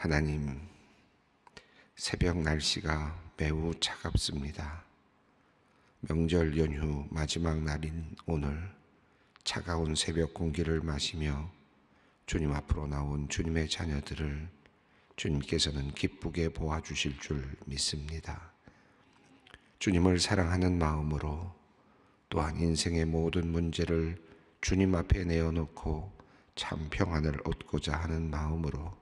하나님, 새벽 날씨가 매우 차갑습니다. 명절 연휴 마지막 날인 오늘 차가운 새벽 공기를 마시며 주님 앞으로 나온 주님의 자녀들을 주님께서는 기쁘게 보아주실 줄 믿습니다. 주님을 사랑하는 마음으로 또한 인생의 모든 문제를 주님 앞에 내어놓고 참 평안을 얻고자 하는 마음으로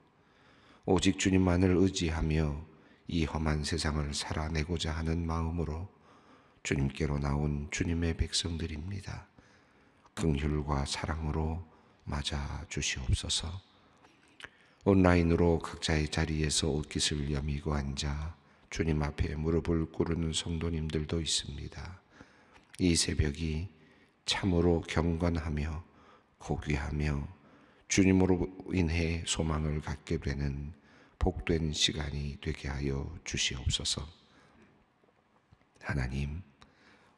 오직 주님만을 의지하며 이 험한 세상을 살아내고자 하는 마음으로 주님께로 나온 주님의 백성들입니다. 긍휼과 사랑으로 맞아 주시옵소서. 온라인으로 각자의 자리에서 옷깃을 여미고 앉아 주님 앞에 무릎을 꿇는 성도님들도 있습니다. 이 새벽이 참으로 경건하며 고귀하며 주님으로 인해 소망을 갖게 되는 복된 시간이 되게 하여 주시옵소서. 하나님,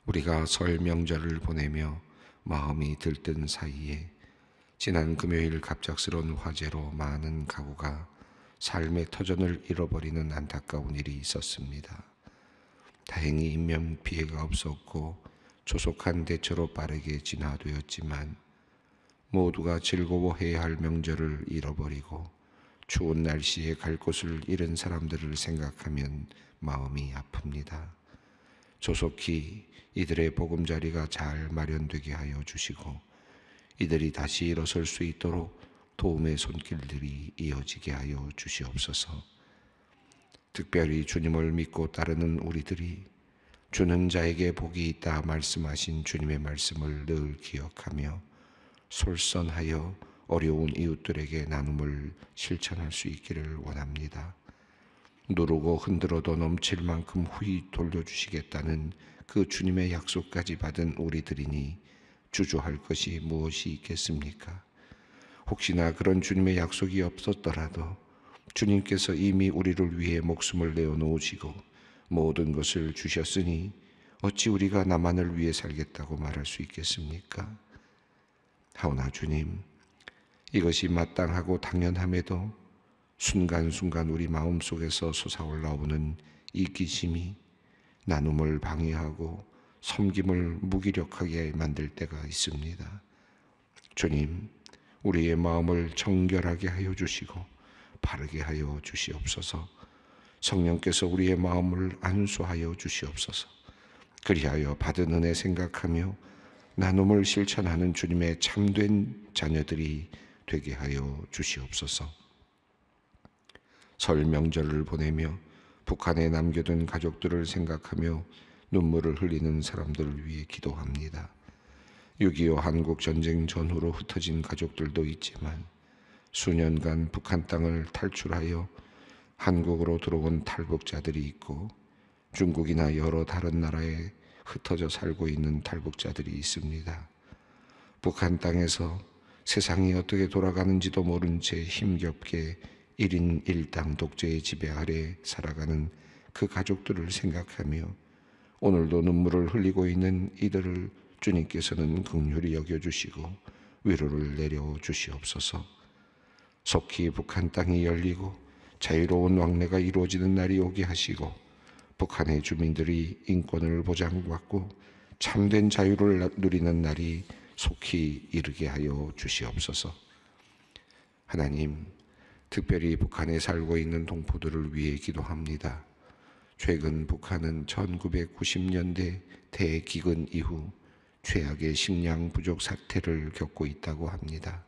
우리가 설 명절을 보내며 마음이 들뜬 사이에 지난 금요일 갑작스런 화재로 많은 가구가 삶의 터전을 잃어버리는 안타까운 일이 있었습니다. 다행히 인명 피해가 없었고 조속한 대처로 빠르게 진화되었지만 모두가 즐거워해야 할 명절을 잃어버리고 추운 날씨에 갈 곳을 잃은 사람들을 생각하면 마음이 아픕니다. 조속히 이들의 보금자리가 잘 마련되게 하여 주시고 이들이 다시 일어설 수 있도록 도움의 손길들이 이어지게 하여 주시옵소서. 특별히 주님을 믿고 따르는 우리들이 주는 자에게 복이 있다 말씀하신 주님의 말씀을 늘 기억하며 솔선하여 어려운 이웃들에게 나눔을 실천할 수 있기를 원합니다. 누르고 흔들어도 넘칠 만큼 후히 돌려주시겠다는 그 주님의 약속까지 받은 우리들이니 주저할 것이 무엇이 있겠습니까? 혹시나 그런 주님의 약속이 없었더라도 주님께서 이미 우리를 위해 목숨을 내어놓으시고 모든 것을 주셨으니 어찌 우리가 나만을 위해 살겠다고 말할 수 있겠습니까? 하오나 주님, 이것이 마땅하고 당연함에도 순간순간 우리 마음속에서 솟아올라오는 이기심이 나눔을 방해하고 섬김을 무기력하게 만들 때가 있습니다. 주님, 우리의 마음을 정결하게 하여 주시고 바르게 하여 주시옵소서. 성령께서 우리의 마음을 안수하여 주시옵소서. 그리하여 받은 은혜 생각하며 나눔을 실천하는 주님의 참된 자녀들이 되게 하여 주시옵소서. 설 명절을 보내며 북한에 남겨둔 가족들을 생각하며 눈물을 흘리는 사람들을 위해 기도합니다. 6.25 한국 전쟁 전후로 흩어진 가족들도 있지만 수년간 북한 땅을 탈출하여 한국으로 들어온 탈북자들이 있고 중국이나 여러 다른 나라의 흩어져 살고 있는 탈북자들이 있습니다. 북한 땅에서 세상이 어떻게 돌아가는지도 모른 채 힘겹게 1인 1당 독재의 지배 아래 살아가는 그 가족들을 생각하며 오늘도 눈물을 흘리고 있는 이들을 주님께서는 긍휼히 여겨주시고 위로를 내려 주시옵소서. 속히 북한 땅이 열리고 자유로운 왕래가 이루어지는 날이 오게 하시고 북한의 주민들이 인권을 보장받고 참된 자유를 누리는 날이 속히 이르게 하여 주시옵소서. 하나님, 특별히 북한에 살고 있는 동포들을 위해 기도합니다. 최근 북한은 1990년대 대기근 이후 최악의 식량 부족 사태를 겪고 있다고 합니다.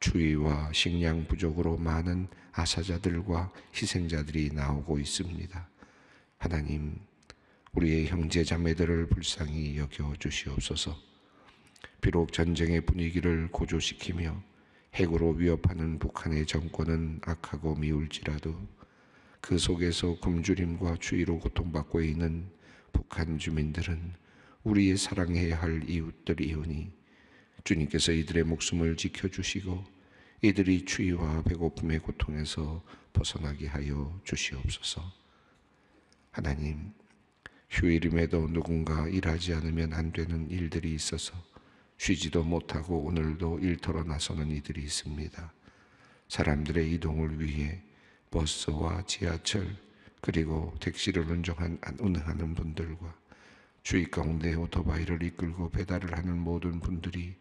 추위와 식량 부족으로 많은 아사자들과 희생자들이 나오고 있습니다. 하나님, 우리의 형제 자매들을 불쌍히 여겨 주시옵소서. 비록 전쟁의 분위기를 고조시키며 핵으로 위협하는 북한의 정권은 악하고 미울지라도 그 속에서 굶주림과 추위로 고통받고 있는 북한 주민들은 우리의 사랑해야 할 이웃들이오니 주님께서 이들의 목숨을 지켜주시고 이들이 추위와 배고픔의 고통에서 벗어나게 하여 주시옵소서. 하나님, 휴일임에도 누군가 일하지 않으면 안 되는 일들이 있어서 쉬지도 못하고 오늘도 일터로 나서는 이들이 있습니다. 사람들의 이동을 위해 버스와 지하철 그리고 택시를 운행하는 분들과 주위 가운데 오토바이를 이끌고 배달을 하는 모든 분들이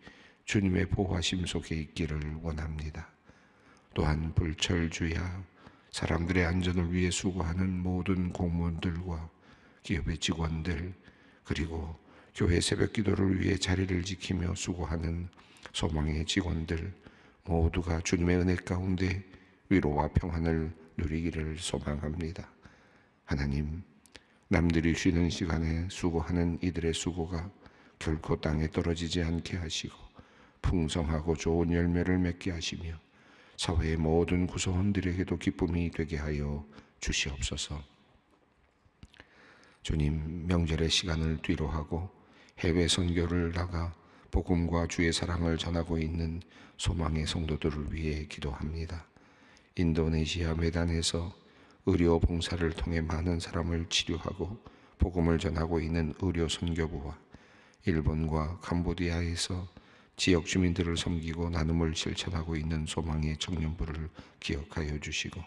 주님의 보호하심 속에 있기를 원합니다. 또한 불철주야 사람들의 안전을 위해 수고하는 모든 공무원들과 기업의 직원들, 그리고 교회 새벽 기도를 위해 자리를 지키며 수고하는 소망의 직원들 모두가 주님의 은혜 가운데 위로와 평안을 누리기를 소망합니다. 하나님, 남들이 쉬는 시간에 수고하는 이들의 수고가 결코 땅에 떨어지지 않게 하시고 풍성하고 좋은 열매를 맺게 하시며 사회의 모든 구성원들에게도 기쁨이 되게 하여 주시옵소서. 주님, 명절의 시간을 뒤로 하고 해외 선교를 나가 복음과 주의 사랑을 전하고 있는 소망의 성도들을 위해 기도합니다. 인도네시아 메단에서 의료 봉사를 통해 많은 사람을 치료하고 복음을 전하고 있는 의료 선교부와 일본과 캄보디아에서 지역 주민들을 섬기고 나눔을 실천하고 있는 소망의 청년부를 기억하여 주시고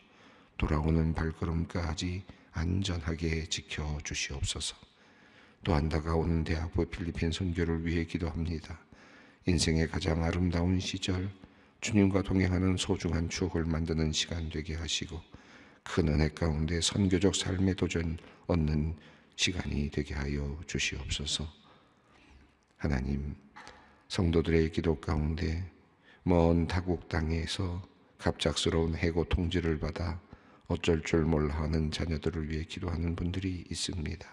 돌아오는 발걸음까지 안전하게 지켜 주시옵소서. 또한 다가오는 대학부 필리핀 선교를 위해 기도합니다. 인생의 가장 아름다운 시절, 주님과 동행하는 소중한 추억을 만드는 시간 되게 하시고 큰 은혜 가운데 선교적 삶의 도전 얻는 시간이 되게 하여 주시옵소서. 하나님, 성도들의 기도 가운데 먼 타국 땅에서 갑작스러운 해고 통지를 받아 어쩔 줄 몰라 하는 자녀들을 위해 기도하는 분들이 있습니다.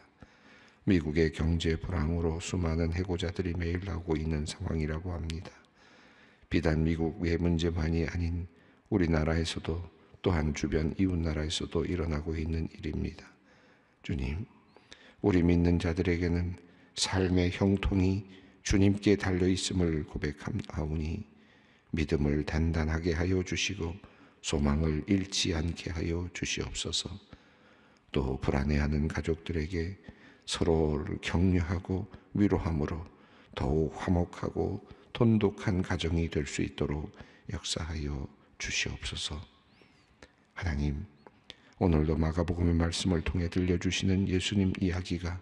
미국의 경제 불황으로 수많은 해고자들이 매일 나오고 있는 상황이라고 합니다. 비단 미국 의 문제만이 아닌 우리나라에서도 또한 주변 이웃 나라에서도 일어나고 있는 일입니다. 주님, 우리 믿는 자들에게는 삶의 형통이 주님께 달려 있음을 고백하오니 믿음을 단단하게 하여 주시고 소망을 잃지 않게 하여 주시옵소서. 또 불안해하는 가족들에게 서로를 격려하고 위로함으로 더욱 화목하고 돈독한 가정이 될 수 있도록 역사하여 주시옵소서. 하나님, 오늘도 마가복음의 말씀을 통해 들려주시는 예수님 이야기가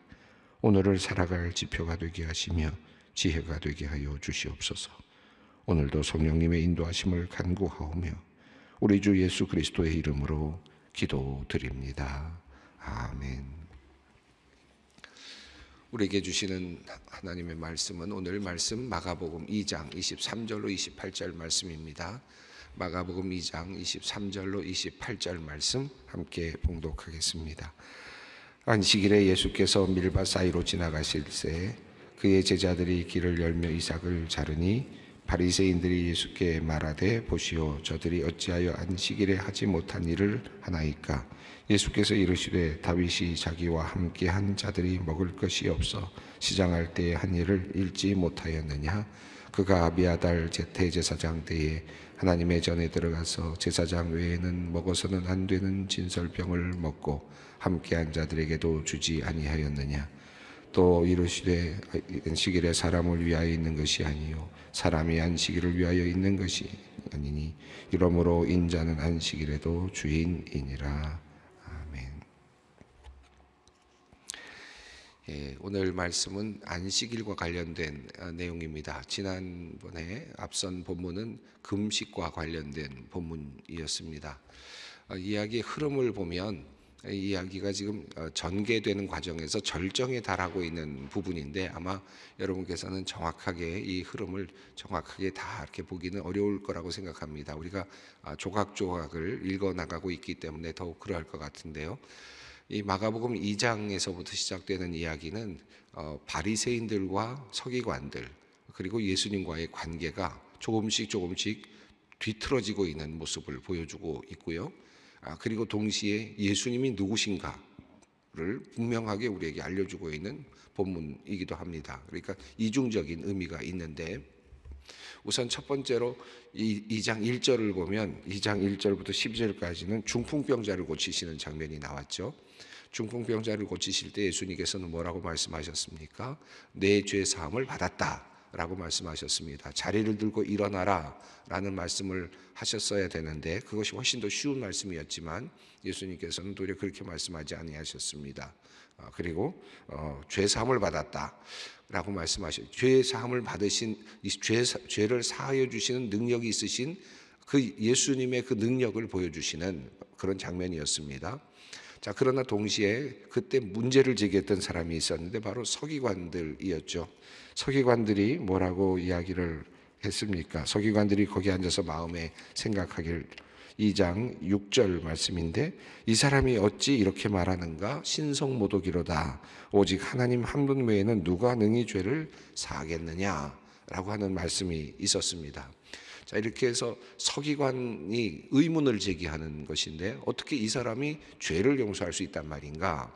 오늘을 살아갈 지표가 되게 하시며 지혜가 되게 하여 주시옵소서. 오늘도 성령님의 인도하심을 간구하오며 우리 주 예수 그리스도의 이름으로 기도드립니다. 아멘. 우리에게 주시는 하나님의 말씀은 오늘 말씀 마가복음 2장 23절로 28절 말씀입니다. 마가복음 2장 23절로 28절 말씀 함께 봉독하겠습니다. 안식일에 예수께서 밀밭 사이로 지나가실 때 그의 제자들이 길을 열며 이삭을 자르니 바리새인들이 예수께 말하되 보시오 저들이 어찌하여 안식일에 하지 못한 일을 하나이까 예수께서 이르시되 다윗이 자기와 함께 한 자들이 먹을 것이 없어 시장할 때에 한 일을 읽지 못하였느냐 그가 아비아달 대제사장 때에 하나님의 전에 들어가서 제사장 외에는 먹어서는 안 되는 진설병을 먹고 함께한 자들에게도 주지 아니하였느냐 또 이르시되 안식일에 사람을 위하여 있는 것이 아니요 사람이 안식일을 위하여 있는 것이 아니니 이러므로 인자는 안식일에도 주인이니라 아멘. 예, 오늘 말씀은 안식일과 관련된 아, 내용입니다. 지난번에 앞선 본문은 금식과 관련된 본문이었습니다. 아, 이야기의 흐름을 보면 이야기가 이 지금 어, 전개되는 과정에서 절정에 달하고 있는 부분인데 아마 여러분께서는 정확하게 이 흐름을 정확하게 다 이렇게 보기는 어려울 거라고 생각합니다. 우리가 아, 조각조각을 읽어 나가고 있기 때문에 더욱 그러할 것 같은데요. 이 마가복음 2장에서부터 시작되는 이야기는 어, 바리새인들과 서기관들 그리고 예수님과의 관계가 조금씩 조금씩 뒤틀어지고 있는 모습을 보여주고 있고요. 아, 그리고 동시에 예수님이 누구신가를 분명하게 우리에게 알려주고 있는 본문이기도 합니다. 그러니까 이중적인 의미가 있는데 우선 첫 번째로 이장 1절을 보면 2장 1절부터 12절까지는 중풍병자를 고치시는 장면이 나왔죠. 중풍병자를 고치실 때 예수님께서는 뭐라고 말씀하셨습니까? 내 죄 사함을 받았다. 라고 말씀하셨습니다. 자리를 들고 일어나라 라는 말씀을 하셨어야 되는데 그것이 훨씬 더 쉬운 말씀이었지만 예수님께서는 도리어 그렇게 말씀하지 아니하셨습니다. 어, 그리고 어, 죄 사함을 받았다. 라고 말씀하셨. 죄 사함을 받으신 죄 죄를 사하여 주시는 능력이 있으신 그 예수님의 그 능력을 보여주시는 그런 장면이었습니다. 자, 그러나 동시에 그때 문제를 제기했던 사람이 있었는데 바로 서기관들이었죠. 서기관들이 뭐라고 이야기를 했습니까? 서기관들이 거기 앉아서 마음에 생각하길 2장 6절 말씀인데 이 사람이 어찌 이렇게 말하는가 신성모독이로다 오직 하나님 한 분 외에는 누가 능히 죄를 사하겠느냐라고 하는 말씀이 있었습니다. 자 이렇게 해서 서기관이 의문을 제기하는 것인데 어떻게 이 사람이 죄를 용서할 수 있단 말인가?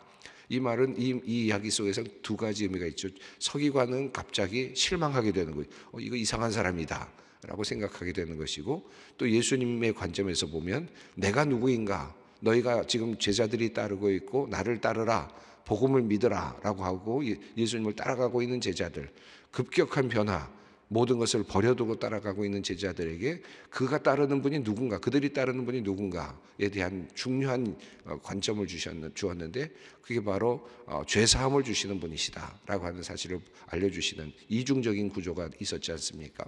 이 말은 이, 이 이야기 속에서는 두 가지 의미가 있죠. 서기관은 갑자기 실망하게 되는 거예요. 어, 이거 이상한 사람이다. 라고 생각하게 되는 것이고 또 예수님의 관점에서 보면 내가 누구인가 너희가 지금 제자들이 따르고 있고 나를 따르라 복음을 믿으라 라고 하고 예, 예수님을 따라가고 있는 제자들 급격한 변화 모든 것을 버려두고 따라가고 있는 제자들에게 그가 따르는 분이 누군가, 그들이 따르는 분이 누군가에 대한 중요한 어, 관점을 주셨는데 그게 바로 어, 죄사함을 주시는 분이시다라고 하는 사실을 알려주시는 이중적인 구조가 있었지 않습니까?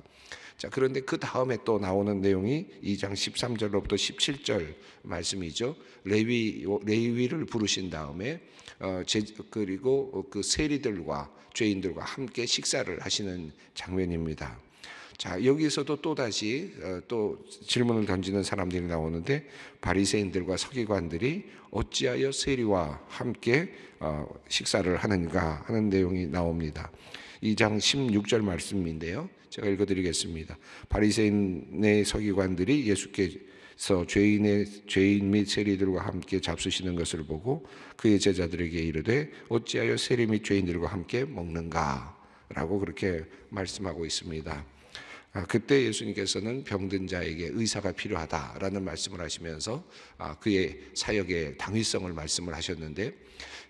자, 그런데 그 다음에 또 나오는 내용이 2장 13절로부터 17절 말씀이죠. 레위 레위를 부르신 다음에 어, 제, 그리고 그 세리들과 죄인들과 함께 식사를 하시는 장면입니다. 자, 여기서도 또 다시 어, 또 질문을 던지는 사람들이 나오는데 바리새인들과 서기관들이 어찌하여 세리와 함께 어, 식사를 하는가 하는 내용이 나옵니다. 2장 16절 말씀인데요. 제가 읽어드리겠습니다. 바리새인의 서기관들이 예수께서 죄인의 죄인 및 세리들과 함께 잡수시는 것을 보고 그의 제자들에게 이르되 어찌하여 세리 및 죄인들과 함께 먹는가라고 그렇게 말씀하고 있습니다. 아, 그때 예수님께서는 병든 자에게 의사가 필요하다라는 말씀을 하시면서 아, 그의 사역의 당위성을 말씀을 하셨는데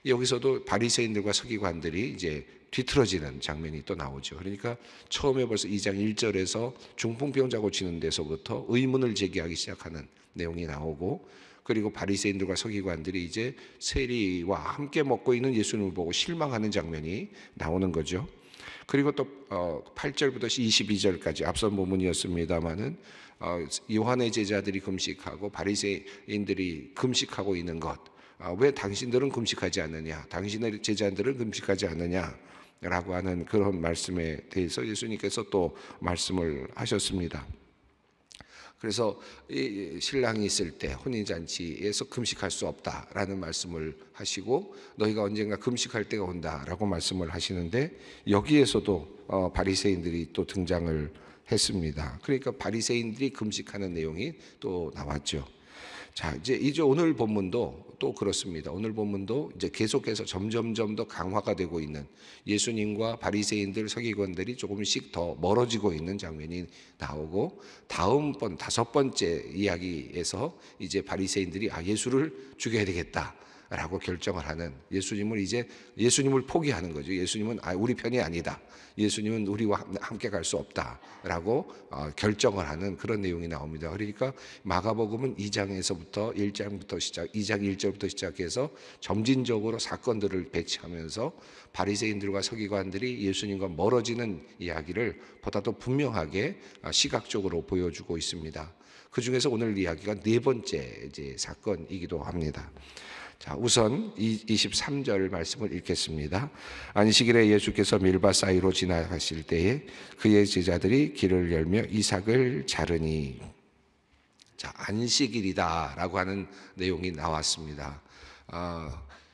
여기서도 바리새인들과 서기관들이 이제 뒤틀어지는 장면이 또 나오죠. 그러니까 처음에 벌써 2장 1절에서 중풍병자 고치는 데서부터 의문을 제기하기 시작하는 내용이 나오고 그리고 바리새인들과 서기관들이 이제 세리와 함께 먹고 있는 예수님을 보고 실망하는 장면이 나오는 거죠. 그리고 또 8절부터 어, 22절까지 앞선 부분이었습니다마는 어, 요한의 제자들이 금식하고 바리새인들이 금식하고 있는 것. 아, 왜 당신들은 금식하지 않느냐? 당신의 제자들은 금식하지 않느냐? 라고 하는 그런 말씀에 대해서 예수님께서 또 말씀을 하셨습니다. 그래서 이 신랑이 있을 때 혼인잔치에서 금식할 수 없다라는 말씀을 하시고 너희가 언젠가 금식할 때가 온다라고 말씀을 하시는데 여기에서도 어 바리새인들이 또 등장을 했습니다. 그러니까 바리새인들이 금식하는 내용이 또 나왔죠. 자, 이제 이제 오늘 본문도 또 그렇습니다. 오늘 본문도 이제 계속해서 점점점 더 강화가 되고 있는 예수님과 바리새인들 서기관들이 조금씩 더 멀어지고 있는 장면이 나오고 다음번 다섯 번째 이야기에서 이제 바리새인들이 아 예수를 죽여야 되겠다. 라고 결정을 하는 예수님을 이제 예수님을 포기하는 거죠. 예수님은 아, 우리 편이 아니다. 예수님은 우리와 함께 갈 수 없다. 라고 어, 결정을 하는 그런 내용이 나옵니다. 그러니까 마가복음은 2장에서부터 1장부터 시작, 2장 1절부터 시작해서 점진적으로 사건들을 배치하면서 바리새인들과 서기관들이 예수님과 멀어지는 이야기를 보다 더 분명하게 어, 시각적으로 보여주고 있습니다. 그 중에서 오늘 이야기가 네 번째 이제 사건이기도 합니다. 자, 우선 23절 말씀을 읽겠습니다. 안식일에 예수께서 밀바 사이로 지나가실 때에 그의 제자들이 길을 열며 이삭을 자르니 자, 안식일이다라고 하는 내용이 나왔습니다. 어,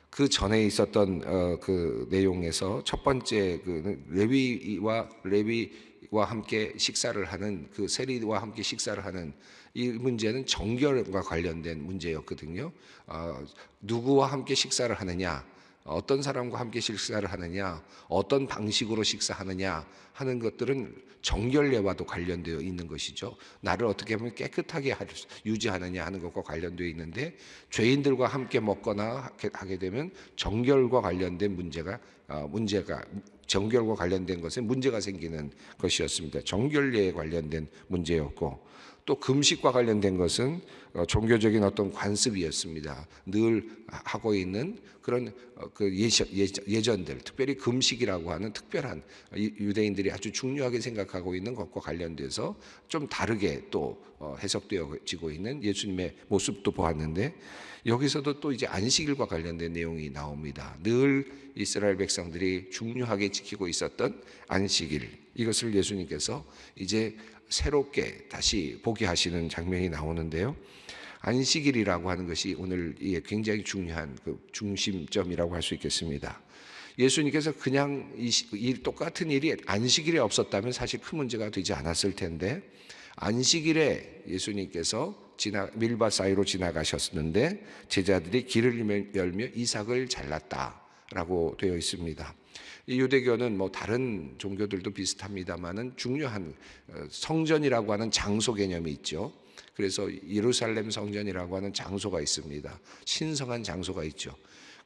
그 전에 있었던 어, 그 내용에서 첫 번째 그 레위와 레위와 함께 식사를 하는 그 세리와 함께 식사를 하는 이 문제는 정결과 관련된 문제였거든요. 어, 누구와 함께 식사를 하느냐, 어떤 사람과 함께 식사를 하느냐, 어떤 방식으로 식사하느냐 하는 것들은 정결례와도 관련되어 있는 것이죠. 나를 어떻게 하면 깨끗하게 유지하느냐 하는 것과 관련되어 있는데 죄인들과 함께 먹거나 하게 되면 정결과 관련된 문제가 어, 문제가 정결과 관련된 것에 문제가 생기는 것이었습니다. 정결례에 관련된 문제였고 또 금식과 관련된 것은 어, 종교적인 어떤 관습이었습니다. 늘 하고 있는 그런 어, 그 예전들, 특별히 금식이라고 하는 특별한 유대인들이 아주 중요하게 생각하고 있는 것과 관련돼서 좀 다르게 또 어, 해석되어지고 있는 예수님의 모습도 보았는데 여기서도 또 이제 안식일과 관련된 내용이 나옵니다. 늘 이스라엘 백성들이 중요하게 지키고 있었던 안식일 이것을 예수님께서 이제 새롭게 다시 보게 하시는 장면이 나오는데요. 안식일이라고 하는 것이 오늘 굉장히 중요한 그 중심점이라고 할 수 있겠습니다. 예수님께서 그냥 이, 똑같은 일이 안식일에 없었다면 사실 큰 문제가 되지 않았을 텐데 안식일에 예수님께서 지나, 밀밭 사이로 지나가셨는데 제자들이 길을 열며 이삭을 잘랐다라고 되어 있습니다. 이 유대교는 뭐 다른 종교들도 비슷합니다만은 중요한 어, 성전이라고 하는 장소 개념이 있죠. 그래서 예루살렘 성전이라고 하는 장소가 있습니다. 신성한 장소가 있죠.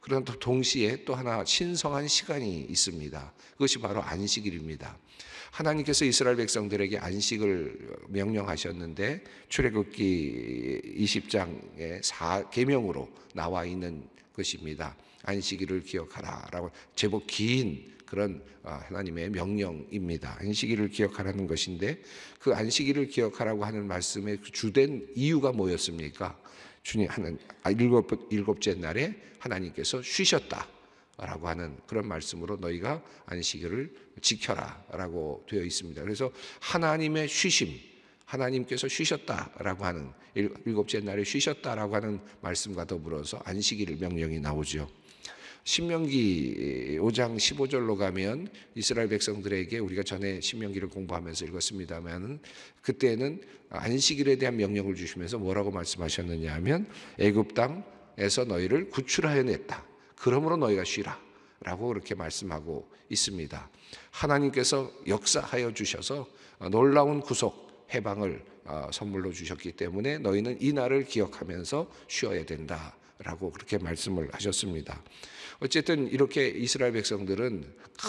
그러나 또 동시에 또 하나 신성한 시간이 있습니다. 그것이 바로 안식일입니다. 하나님께서 이스라엘 백성들에게 안식을 명령하셨는데 출애굽기 20장의 4계명으로 나와 있는 것입니다. 안식일을 기억하라라고 제법 긴 그런 아, 하나님의 명령입니다. 안식일을 기억하라는 것인데 그 안식일을 기억하라고 하는 말씀의 그 주된 이유가 뭐였습니까? 주님 하는 아, 일곱 일곱째 날에 하나님께서 쉬셨다. 라고 하는 그런 말씀으로 너희가 안식일을 지켜라 라고 되어 있습니다. 그래서 하나님의 쉬심, 하나님께서 쉬셨다라고 하는 일곱째 날에 쉬셨다라고 하는 말씀과 더불어서 안식일 명령이 나오죠. 신명기 5장 15절로 가면 이스라엘 백성들에게 우리가 전에 신명기를 공부하면서 읽었습니다만 그때는 안식일에 대한 명령을 주시면서 뭐라고 말씀하셨느냐 하면 애굽 땅에서 너희를 구출하여 냈다. 그러므로 너희가 쉬라. 라고 그렇게 말씀하고 있습니다. 하나님께서 역사하여 주셔서 놀라운 구속, 해방을 어, 선물로 주셨기 때문에 너희는 이 날을 기억하면서 쉬어야 된다. 라고 그렇게 말씀을 하셨습니다. 어쨌든 이렇게 이스라엘 백성들은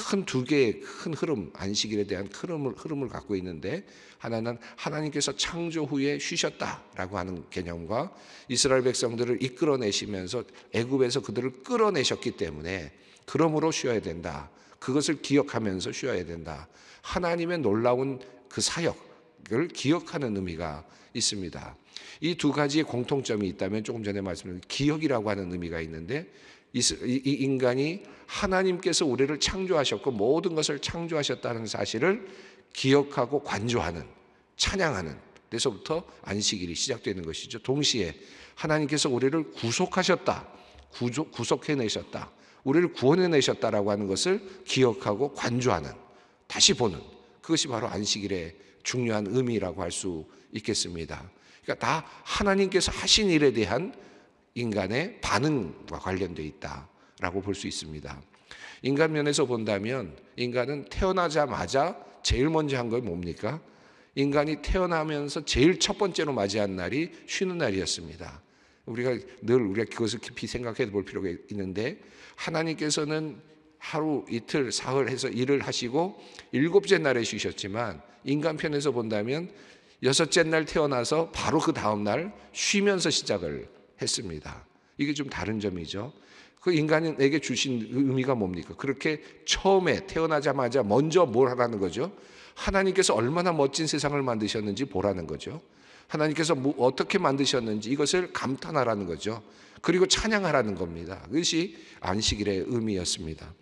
큰 두 개의 큰 흐름, 안식일에 대한 흐름을, 흐름을 갖고 있는데 하나는 하나님께서 창조 후에 쉬셨다라고 하는 개념과 이스라엘 백성들을 이끌어내시면서 애굽에서 그들을 끌어내셨기 때문에 그러므로 쉬어야 된다. 그것을 기억하면서 쉬어야 된다. 하나님의 놀라운 그 사역을 기억하는 의미가 있습니다. 이 두 가지의 공통점이 있다면 조금 전에 말씀드린 기억이라고 하는 의미가 있는데 이 인간이 하나님께서 우리를 창조하셨고 모든 것을 창조하셨다는 사실을 기억하고 관조하는 찬양하는 데서부터 안식일이 시작되는 것이죠. 동시에 하나님께서 우리를 구속하셨다. 구조, 구속해내셨다. 우리를 구원해내셨다라고 하는 것을 기억하고 관조하는 다시 보는 그것이 바로 안식일의 중요한 의미라고 할 수 있겠습니다. 그러니까 다 하나님께서 하신 일에 대한 인간의 반응과 관련되어 있다라고 볼 수 있습니다. 인간 면에서 본다면 인간은 태어나자마자 제일 먼저 한 건 뭡니까? 인간이 태어나면서 제일 첫 번째로 맞이한 날이 쉬는 날이었습니다. 우리가 늘 우리가 그것을 깊이 생각해 볼 필요가 있는데 하나님께서는 하루 이틀 사흘 해서 일을 하시고 일곱째 날에 쉬셨지만 인간 편에서 본다면 여섯째 날 태어나서 바로 그 다음 날 쉬면서 시작을 했습니다. 이게 좀 다른 점이죠. 그 인간에게 주신 의미가 뭡니까? 그렇게 처음에 태어나자마자 먼저 뭘 하라는 거죠? 하나님께서 얼마나 멋진 세상을 만드셨는지 보라는 거죠. 하나님께서 뭐 어떻게 만드셨는지 이것을 감탄하라는 거죠. 그리고 찬양하라는 겁니다. 그것이 안식일의 의미였습니다.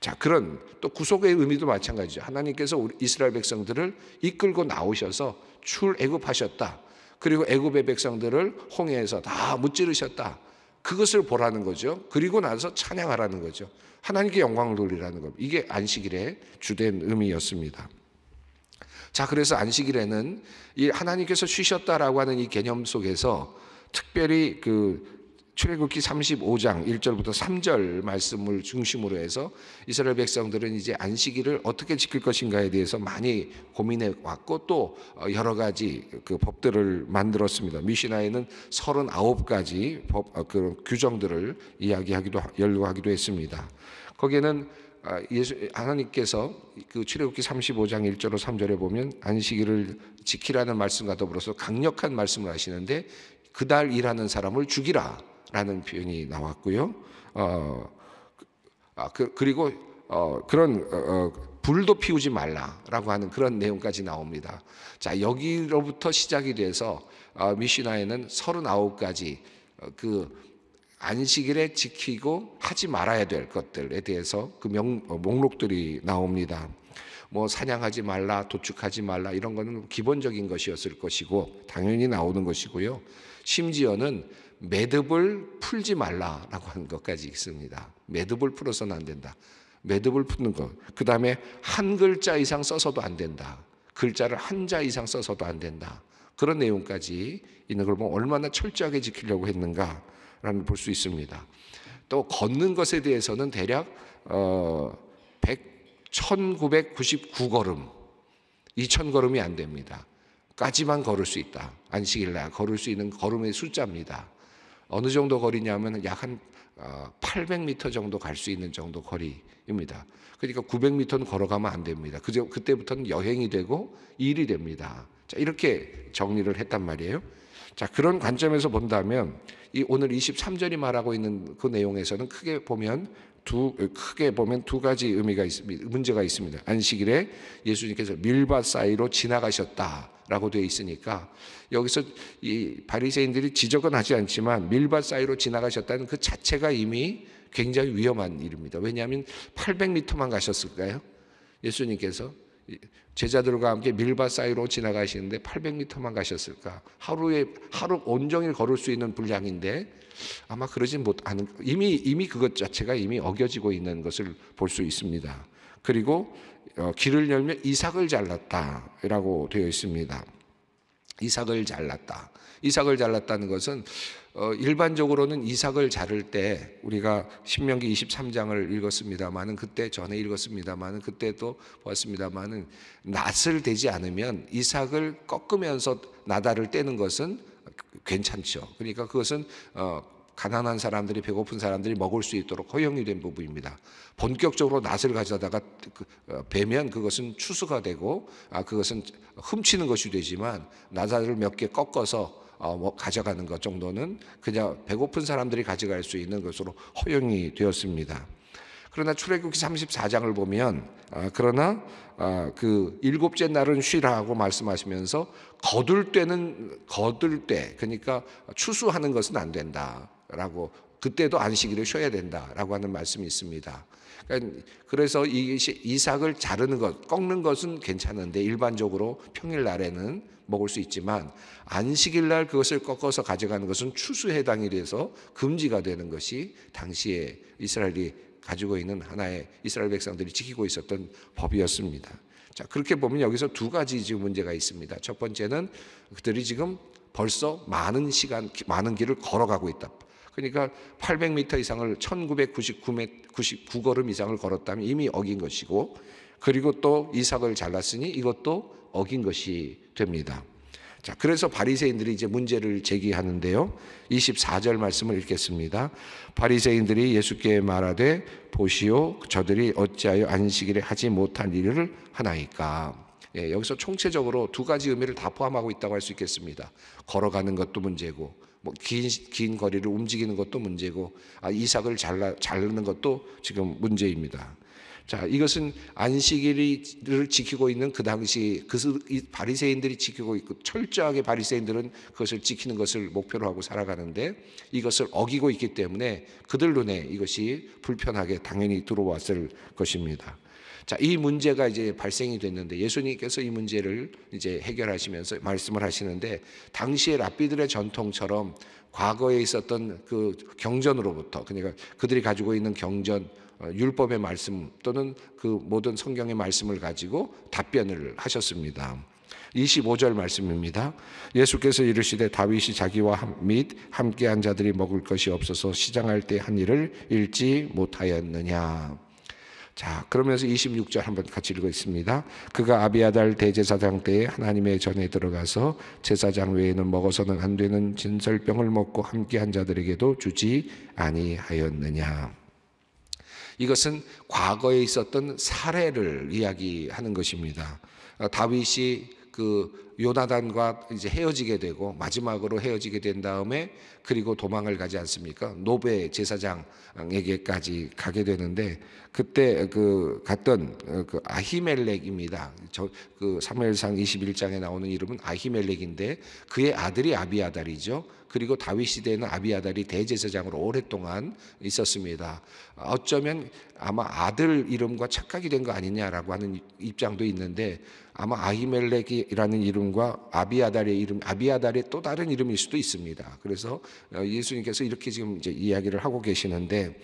자, 그런 또 구속의 의미도 마찬가지죠. 하나님께서 우리 이스라엘 백성들을 이끌고 나오셔서 출애굽하셨다. 그리고 애굽의 백성들을 홍해에서 다 무찌르셨다. 그것을 보라는 거죠. 그리고 나서 찬양하라는 거죠. 하나님께 영광을 돌리라는 겁니다. 이게 안식일의 주된 의미였습니다. 자, 그래서 안식일에는 이 하나님께서 쉬셨다라고 하는 이 개념 속에서 특별히 그 출애굽기 35장 1절부터 3절 말씀을 중심으로 해서 이스라엘 백성들은 이제 안식일을 어떻게 지킬 것인가에 대해서 많이 고민해 왔고 또 어, 여러 가지 그 법들을 만들었습니다. 미시나에는 39가지 법 어, 그런 규정들을 이야기하기도 연구하기도 했습니다. 거기에는 어, 예수 하나님께서 그 출애굽기 35장 1절로 3절에 보면 안식일을 지키라는 말씀과 더불어서 강력한 말씀을 하시는데 그달 일하는 사람을 죽이라 라는 표현이 나왔고요. 어, 그, 아, 그, 리고 어, 그런 어, 어, 불도 피우지 말라라고 하는 그런 내용까지 나옵니다. 자, 여기로부터 시작이 돼서 어, 미시나에는 39가지 어, 그 안식일에 지키고 하지 말아야 될 것들에 대해서 그 명, 어, 목록들이 나옵니다. 뭐 사냥하지 말라, 도축하지 말라 이런 거는 기본적인 것이었을 것이고 당연히 나오는 것이고요. 심지어는 매듭을 풀지 말라라고 하는 것까지 있습니다. 매듭을 풀어서는 안 된다. 매듭을 푸는 것. 그 다음에 한 글자 이상 써서도 안 된다. 글자를 한 자 이상 써서도 안 된다. 그런 내용까지 있는 걸 보면 얼마나 철저하게 지키려고 했는가라는 볼 수 있습니다. 또 걷는 것에 대해서는 대략 어 100, 1999걸음, 2000걸음이 안 됩니다. 까지만 걸을 수 있다. 안식일날 걸을 수 있는 걸음의 숫자입니다. 어느 정도 거리냐면 약 한 800m 어, 정도 갈 수 있는 정도 거리입니다. 그러니까 900m는 걸어가면 안 됩니다. 그제 그때부터는 여행이 되고 일이 됩니다. 자, 이렇게 정리를 했단 말이에요. 자, 그런 관점에서 본다면 이 오늘 23절이 말하고 있는 그 내용에서는 크게 보면 두 크게 보면 두 가지 의미가 있습니다. 문제가 있습니다. 안식일에 예수님께서 밀밭 사이로 지나가셨다. 라고 되어 있으니까 여기서 이 바리새인들이 지적은 하지 않지만 밀밭 사이로 지나가셨다는 그 자체가 이미 굉장히 위험한 일입니다. 왜냐하면 800m만 가셨을까요? 예수님께서 제자들과 함께 밀밭 사이로 지나가시는데 800m만 가셨을까? 하루에 하루 온종일 걸을 수 있는 분량인데 아마 그러진 못하는 이미 이미 그것 자체가 이미 어겨지고 있는 것을 볼 수 있습니다. 그리고 어, 길을 열며 이삭을 잘랐다라고 되어 있습니다. 이삭을 잘랐다. 이삭을 잘랐다는 것은 어, 일반적으로는 이삭을 자를 때 우리가 신명기 23장을 읽었습니다만은 그때 전에 읽었습니다만은 그때도 보았습니다만은 낫을 되지 않으면 이삭을 꺾으면서 나다를 떼는 것은 괜찮죠. 그러니까 그것은 어, 가난한 사람들이 배고픈 사람들이 먹을 수 있도록 허용이 된 부분입니다. 본격적으로 낫을 가져다가 그, 어, 베면 그것은 추수가 되고 아 그것은 훔치는 것이 되지만 나사를 몇 개 꺾어서 어, 뭐 가져가는 것 정도는 그냥 배고픈 사람들이 가져갈 수 있는 것으로 허용이 되었습니다. 그러나 출애굽기 34장을 보면 아, 그러나 아, 그 일곱째 날은 쉬라고 말씀하시면서 거둘 때는 거둘 때 그러니까 추수하는 것은 안 된다. 라고 그때도 안식일을 쉬어야 된다라고 하는 말씀이 있습니다. 그 그래서 이삭을 자르는 것, 꺾는 것은 괜찮은데 일반적으로 평일 날에는 먹을 수 있지만 안식일 날 그것을 꺾어서 가져가는 것은 추수 해당이 돼서 금지가 되는 것이 당시에 이스라엘이 가지고 있는 하나의 이스라엘 백성들이 지키고 있었던 법이었습니다. 자, 그렇게 보면 여기서 두 가지 지금 문제가 있습니다. 첫 번째는 그들이 지금 벌써 많은 시간, 많은 길을 걸어가고 있다. 그러니까 800m 이상을 1999걸음 이상을 걸었다면 이미 어긴 것이고 그리고 또 이삭을 잘랐으니 이것도 어긴 것이 됩니다. 자, 그래서 바리새인들이 이제 문제를 제기하는데요. 24절 말씀을 읽겠습니다. 바리새인들이 예수께 말하되 보시오 저들이 어찌하여 안식일에 하지 못한 일을 하나이까. 예, 여기서 총체적으로 두 가지 의미를 다 포함하고 있다고 할 수 있겠습니다. 걸어가는 것도 문제고 뭐 긴 긴 거리를 움직이는 것도 문제고 아, 이삭을 잘라 자르는 것도 지금 문제입니다. 자, 이것은 안식일을 지키고 있는 그 당시 그 바리새인들이 지키고 있고 철저하게 바리새인들은 그것을 지키는 것을 목표로 하고 살아가는데 이것을 어기고 있기 때문에 그들 눈에 이것이 불편하게 당연히 들어왔을 것입니다. 자, 이 문제가 이제 발생이 됐는데 예수님께서 이 문제를 이제 해결하시면서 말씀을 하시는데 당시의 랍비들의 전통처럼 과거에 있었던 그 경전으로부터 그러니까 그들이 가지고 있는 경전 어, 율법의 말씀 또는 그 모든 성경의 말씀을 가지고 답변을 하셨습니다. 25절 말씀입니다. 예수께서 이르시되 다윗이 자기와 및 함께한 자들이 먹을 것이 없어서 시장할 때 한 일을 읽지 못하였느냐. 자, 그러면서 26절 한번 같이 읽어있습니다. 그가 아비아달 대제사장 때에 하나님의 전에 들어가서 제사장 외에는 먹어서는 안 되는 진설병을 먹고 함께한 자들에게도 주지 아니하였느냐. 이것은 과거에 있었던 사례를 이야기하는 것입니다. 다윗이 그 요나단과 이제 헤어지게 되고 마지막으로 헤어지게 된 다음에 그리고 도망을 가지 않습니까? 노베 제사장에게까지 가게 되는데 그때 그 갔던 어, 그 아히멜렉입니다. 저그 사무엘상 21장에 나오는 이름은 아히멜렉인데 그의 아들이 아비아달이죠. 그리고 다윗 시대에는 아비아달이 대제사장으로 오랫동안 있었습니다. 어쩌면 아마 아들 이름과 착각이 된 거 아니냐라고 하는 입장도 있는데 아마 아히멜렉이라는 이름과 아비아달의 이름, 아비아달의 또 다른 이름일 수도 있습니다. 그래서 어, 예수님께서 이렇게 지금 이제 이야기를 하고 계시는데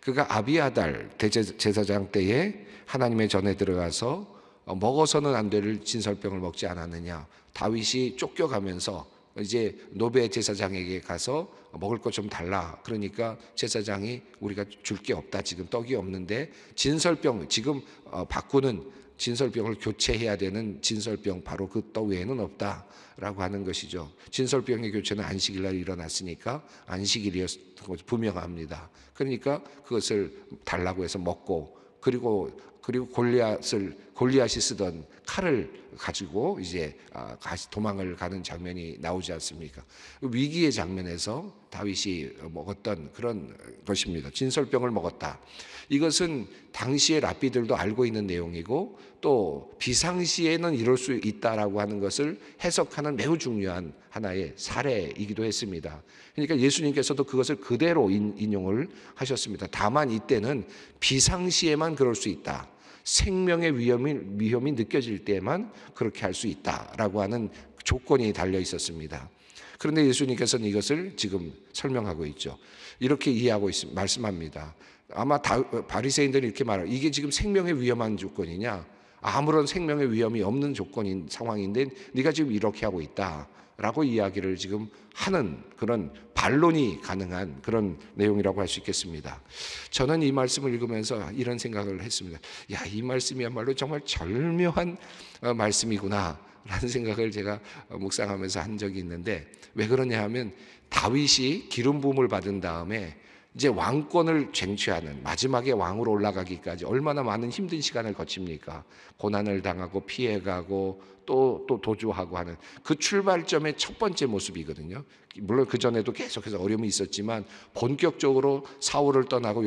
그가 아비아달 대제사장 때에 하나님의 전에 들어가서 어, 먹어서는 안 될 진설병을 먹지 않았느냐. 다윗이 쫓겨가면서 이제 노베 제사장에게 가서 먹을 것 좀 달라. 그러니까 제사장이 우리가 줄 게 없다. 지금 떡이 없는데 진설병 지금 어, 바꾸는 진설병을 교체해야 되는 진설병 바로 그 떠외에는 없다라고 하는 것이죠. 진설병의 교체는 안식일 날 일어났으니까 안식일이었던 것이 분명합니다. 그러니까 그것을 달라고 해서 먹고 그리고 그리고 골리앗을 골리앗이 쓰던 칼을 가지고 이제 아, 다시 도망을 가는 장면이 나오지 않습니까? 그 위기의 장면에서 다윗이 먹었던 그런 것입니다. 진설병을 먹었다. 이것은 당시의 랍비들도 알고 있는 내용이고 또 비상시에는 이럴 수 있다라고 하는 것을 해석하는 매우 중요한 하나의 사례이기도 했습니다. 그러니까 예수님께서도 그것을 그대로 인용을 하셨습니다. 다만 이때는 비상시에만 그럴 수 있다. 생명의 위험이, 위험이 느껴질 때만 그렇게 할 수 있다라고 하는 조건이 달려 있었습니다. 그런데 예수님께서는 이것을 지금 설명하고 있죠. 이렇게 이해하고 있, 말씀합니다. 아마 다, 바리새인들이 이렇게 말하고 이게 지금 생명의 위험한 조건이냐? 아무런 생명의 위험이 없는 조건인 상황인데 네가 지금 이렇게 하고 있다. 라고 이야기를 지금 하는 그런 반론이 가능한 그런 내용이라고 할 수 있겠습니다. 저는 이 말씀을 읽으면서 이런 생각을 했습니다. 야, 이 말씀이야말로 정말 절묘한 어, 말씀이구나. 라는 생각을 제가 어, 묵상하면서 한 적이 있는데 왜 그러냐 하면 다윗이 기름 부음을 받은 다음에 이제 왕권을 쟁취하는 마지막에 왕으로 올라가기까지 얼마나 많은 힘든 시간을 거칩니까? 고난을 당하고 피해가고 또, 또 도주하고 하는 그 출발점의 첫 번째 모습이거든요. 물론 그전에도 계속해서 어려움이 있었지만 본격적으로 사울을 떠나고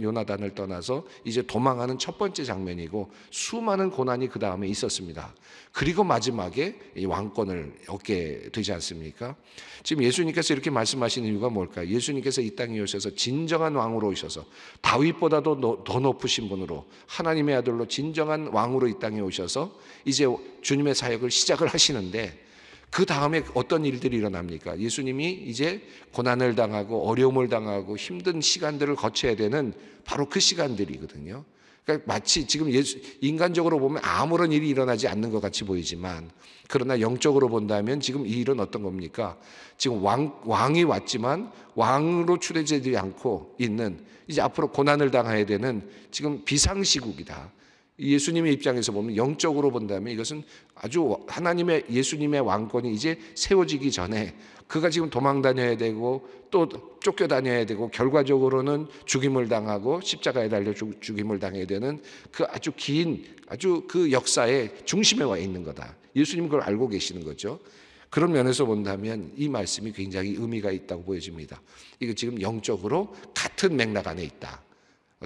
요나단, 을 떠나서 이제 도망하는 첫 번째 장면이고 수많은 고난이 그 다음에 있었습니다. 그리고 마지막에 왕권을 얻게 되지 않습니까? 지금 예수님께서 이렇게 말씀하신 이유가 뭘까? 요 예수님께서 이 땅에 오셔서 진정한 왕으로 오셔서 다윗보다도 더 높으신 분으로 하나님의 아들로 진정한 왕으로 이 땅에 오셔서 이제 주님의 사역을 시작을 하시는데 그 다음에 어떤 일들이 일어납니까? 예수님이 이제 고난을 당하고 어려움을 당하고 힘든 시간들을 거쳐야 되는 바로 그 시간들이거든요. 그러니까 마치 지금 예수, 인간적으로 보면 아무런 일이 일어나지 않는 것 같이 보이지만 그러나 영적으로 본다면 지금 이 일은 어떤 겁니까? 지금 왕, 왕이 왔지만 왕으로 출애되지 않고 있는 이제 앞으로 고난을 당해야 되는 지금 비상시국이다. 예수님의 입장에서 보면 영적으로 본다면 이것은 아주 하나님의 예수님의 왕권이 이제 세워지기 전에 그가 지금 도망 다녀야 되고 또 쫓겨 다녀야 되고 결과적으로는 죽임을 당하고 십자가에 달려 죽임을 당해야 되는 그 아주 긴 아주 그 역사의 중심에 와 있는 거다. 예수님 그걸 알고 계시는 거죠. 그런 면에서 본다면 이 말씀이 굉장히 의미가 있다고 보여집니다. 이거 지금 영적으로 같은 맥락 안에 있다.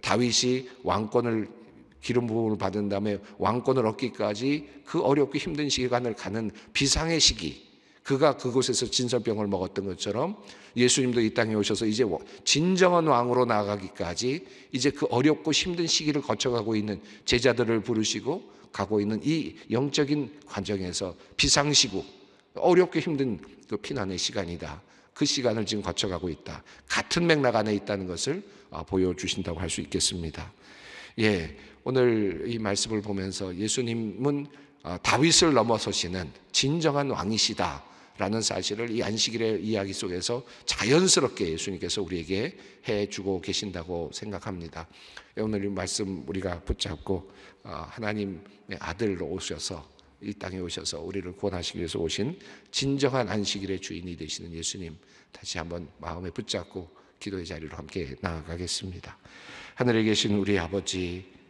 다윗이 왕권을 기름 부분을 받은 다음에 왕권을 얻기까지 그 어렵고 힘든 시간을 가는 비상의 시기. 그가 그곳에서 진설병을 먹었던 것처럼 예수님도 이 땅에 오셔서 이제 진정한 왕으로 나가기까지 아 이제 그 어렵고 힘든 시기를 거쳐가고 있는 제자들을 부르시고 가고 있는 이 영적인 관정에서 비상시구, 어렵고 힘든 그 피난의 시간이다. 그 시간을 지금 거쳐가고 있다. 같은 맥락 안에 있다는 것을 아, 보여주신다고 할 수 있겠습니다. 예. 오늘 이 말씀을 보면서 예수님은 어, 다윗을 넘어서시는 진정한 왕이시다. 라는 사실을 이 안식일의 이야기 속에서 자연스럽게 예수님께서 우리에게 해 주고 계신다고 생각합니다. 예, 오늘 이 말씀 우리가 붙잡고 어, 하나님의 아들로 오셔서 이 땅에 오셔서 우리를 구원하시기 위해서 오신 진정한 안식일의 주인이 되시는 예수님 다시 한번 마음에 붙잡고 기도의 자리로 함께 나아가겠습니다. 하늘에 계신 우리 아버지